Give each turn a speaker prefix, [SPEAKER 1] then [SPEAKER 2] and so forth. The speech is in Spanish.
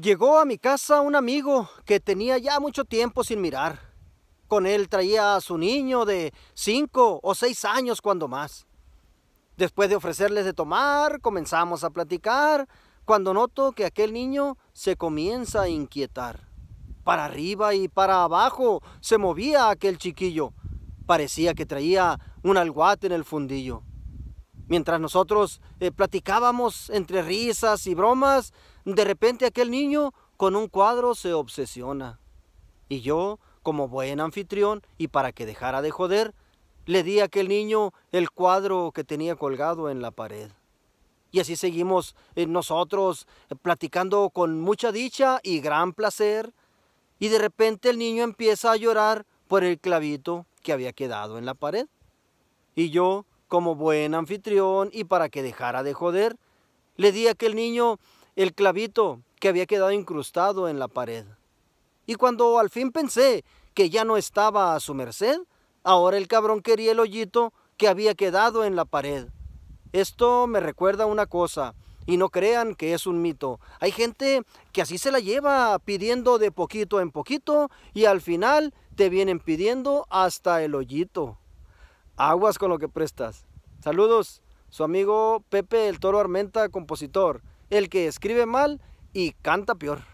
[SPEAKER 1] Llegó a mi casa un amigo que tenía ya mucho tiempo sin mirar. Con él traía a su niño de cinco o seis años cuando más. Después de ofrecerles de tomar, comenzamos a platicar, cuando noto que aquel niño se comienza a inquietar. Para arriba y para abajo se movía aquel chiquillo. Parecía que traía un alguate en el fundillo. Mientras nosotros eh, platicábamos entre risas y bromas, de repente aquel niño con un cuadro se obsesiona. Y yo, como buen anfitrión, y para que dejara de joder, le di a aquel niño el cuadro que tenía colgado en la pared. Y así seguimos eh, nosotros eh, platicando con mucha dicha y gran placer. Y de repente el niño empieza a llorar por el clavito que había quedado en la pared. Y yo, como buen anfitrión y para que dejara de joder. Le di a aquel niño el clavito que había quedado incrustado en la pared. Y cuando al fin pensé que ya no estaba a su merced, ahora el cabrón quería el hoyito que había quedado en la pared. Esto me recuerda una cosa, y no crean que es un mito. Hay gente que así se la lleva pidiendo de poquito en poquito y al final te vienen pidiendo hasta el hoyito aguas con lo que prestas. Saludos, su amigo Pepe el Toro Armenta, compositor, el que escribe mal y canta peor.